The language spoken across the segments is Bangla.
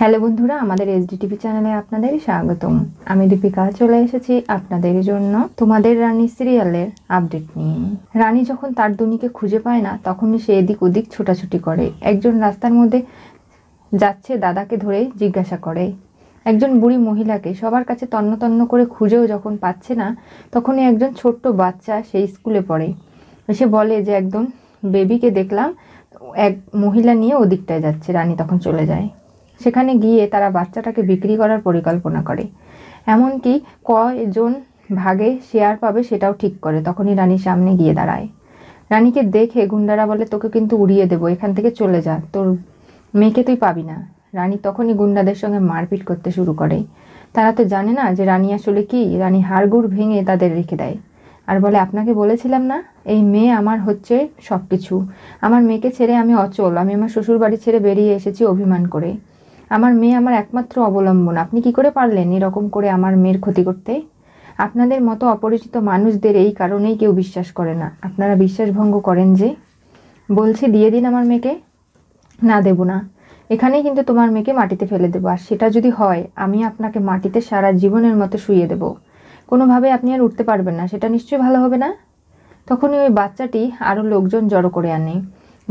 হ্যালো বন্ধুরা আমাদের ডি টিভি চ্যানেলে আপনাদের স্বাগতম আমি দীপিকা চলে এসেছি আপনাদের জন্য তোমাদের রানী সিরিয়ালের আপডেট নিয়ে রানী যখন তার দুনিকে খুঁজে পায় না তখনই সে এদিক ওদিক ছোটাছুটি করে একজন রাস্তার মধ্যে যাচ্ছে দাদাকে ধরে জিজ্ঞাসা করে একজন বুড়ি মহিলাকে সবার কাছে তন্ন তন্ন করে খুঁজেও যখন পাচ্ছে না তখনই একজন ছোট্ট বাচ্চা সেই স্কুলে পড়ে সে বলে যে একদম বেবিকে দেখলাম এক মহিলা নিয়ে ওদিকটায় যাচ্ছে রানী তখন চলে যায় সেখানে গিয়ে তারা বাচ্চাটাকে বিক্রি করার পরিকল্পনা করে এমনকি কয়জন ভাগে শেয়ার পাবে সেটাও ঠিক করে তখনই রানীর সামনে গিয়ে দাঁড়ায় রানীকে দেখে গুন্ডারা বলে তোকে কিন্তু উড়িয়ে দেবো এখান থেকে চলে যা তোর মেয়েকে তুই পাবি না রানী তখনই গুন্ডাদের সঙ্গে মারপিট করতে শুরু করে তারা তো জানে না যে রানী আসলে কি রানী হাড়গুড় ভেঙে তাদের রেখে দেয় আর বলে আপনাকে বলেছিলাম না এই মেয়ে আমার হচ্ছে সব কিছু আমার মেয়েকে ছেড়ে আমি অচল আমি আমার শ্বশুর বাড়ি ছেড়ে বেরিয়ে এসেছি অভিমান করে আমার মেয়ে আমার একমাত্র অবলম্বন আপনি কি করে পারলেন এরকম করে আমার মেয়ের ক্ষতি করতে আপনাদের মতো অপরিচিত মানুষদের এই কারণেই কেউ বিশ্বাস করে না আপনারা বিশ্বাসভঙ্গ করেন যে বলছি দিয়ে দিন আমার মেয়েকে না দেব না এখানেই কিন্তু তোমার মেয়েকে মাটিতে ফেলে দেবো আর সেটা যদি হয় আমি আপনাকে মাটিতে সারা জীবনের মতো শুয়ে দেব কোনোভাবে আপনি আর উঠতে পারবেন না সেটা নিশ্চয়ই ভালো হবে না তখনই ওই বাচ্চাটি আরও লোকজন জড়ো করে আনে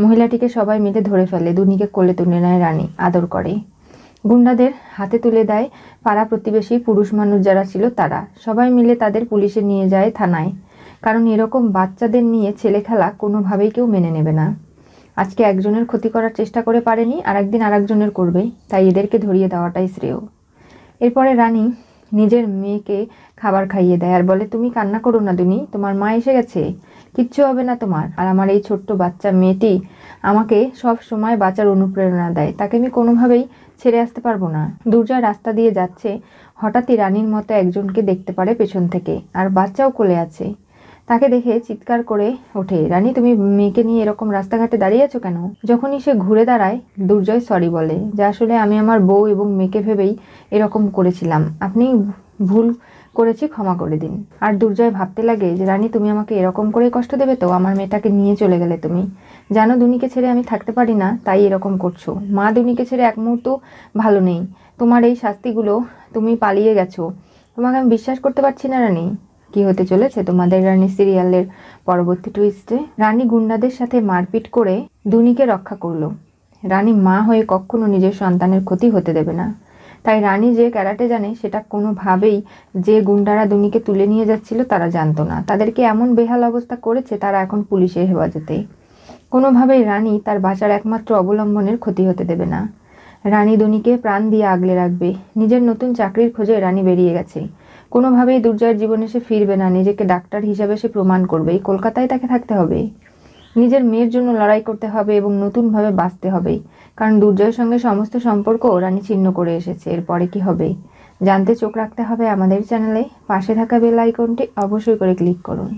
মহিলাটিকে সবাই মিলে ধরে ফেলে দুনিকে কোলে তুলে নেয় রানী আদর করে গুন্ডাদের হাতে তুলে দেয় পাড়া প্রতিবেশী পুরুষ মানুষ যারা ছিল তারা সবাই মিলে তাদের পুলিশে নিয়ে যায় থানায় কারণ এরকম বাচ্চাদের নিয়ে ছেলে খেলা কোনোভাবেই কেউ মেনে নেবে না আজকে একজনের ক্ষতি করার চেষ্টা করে পারেনি আর একদিন আর একজনের করবে তাই এদেরকে ধরিয়ে দেওয়াটাই শ্রেয় এরপরে রানী নিজের মেয়েকে খাবার খাইয়ে দেয় আর বলে তুমি কান্না করো না দুনি তোমার মা এসে গেছে কিচ্ছু হবে না তোমার আর আমার এই ছোট্ট বাচ্চা মেয়েটি আমাকে সব সময় বাঁচার অনুপ্রেরণা দেয় তাকে আমি কোনোভাবেই ছেড়ে আসতে পারবো না দুর্জয় রাস্তা দিয়ে যাচ্ছে হঠাৎই রানীর মতো একজনকে দেখতে পারে পেছন থেকে আর বাচ্চাও কোলে আছে তাকে দেখে চিৎকার করে ওঠে রানী তুমি মেয়েকে নিয়ে এরকম রাস্তাঘাটে দাঁড়িয়ে আছো কেন যখনই সে ঘুরে দাঁড়ায় দুর্জয় সরি বলে যে আসলে আমি আমার বউ এবং মেয়েকে ভেবেই এরকম করেছিলাম আপনি ভুল করেছি ক্ষমা করে দিন আর দুর্জয় ভাবতে লাগে যে রানী তুমি আমাকে এরকম করে কষ্ট দেবে তো আমার মেয়েটাকে নিয়ে চলে গেলে তুমি জানো দুনিকে ছেড়ে আমি থাকতে পারি না তাই এরকম করছো মা দুনিকে ছেড়ে এক মুহূর্ত ভালো নেই তোমার এই শাস্তিগুলো তুমি পালিয়ে গেছো তোমাকে আমি বিশ্বাস করতে পারছি না রানী কি হতে চলেছে তোমাদের রানী সিরিয়ালের পরবর্তী টুইস্টে রানী গুন্ডাদের সাথে মারপিট করে দুনিকে রক্ষা করলো রানী মা হয়ে কখনো নিজের সন্তানের ক্ষতি হতে দেবে না তাই রানী যে ক্যারাটে জানে সেটা কোনোভাবেই যে গুন্ডারা দুনিকে তুলে নিয়ে যাচ্ছিল তারা জানতো না তাদেরকে এমন বেহাল অবস্থা করেছে তারা এখন পুলিশের হেফাজতে কোনোভাবেই রানী তার বাঁচার একমাত্র অবলম্বনের ক্ষতি হতে দেবে না রানী দুনিকে প্রাণ দিয়ে আগলে রাখবে নিজের নতুন চাকরির খোঁজে রানী বেরিয়ে গেছে কোনোভাবেই দুর্জয়ের জীবনে সে ফিরবে না নিজেকে ডাক্তার হিসাবে সে প্রমাণ করবে কলকাতায় তাকে থাকতে হবে নিজের মেয়ের জন্য লড়াই করতে হবে এবং নতুনভাবে বাঁচতে হবেই কারণ দুর্জয়ের সঙ্গে সমস্ত সম্পর্ক রানী ছিন্ন করে এসেছে এরপরে কি হবে জানতে চোখ রাখতে হবে আমাদের চ্যানেলে পাশে থাকা বেল আইকনটি অবশ্যই করে ক্লিক করুন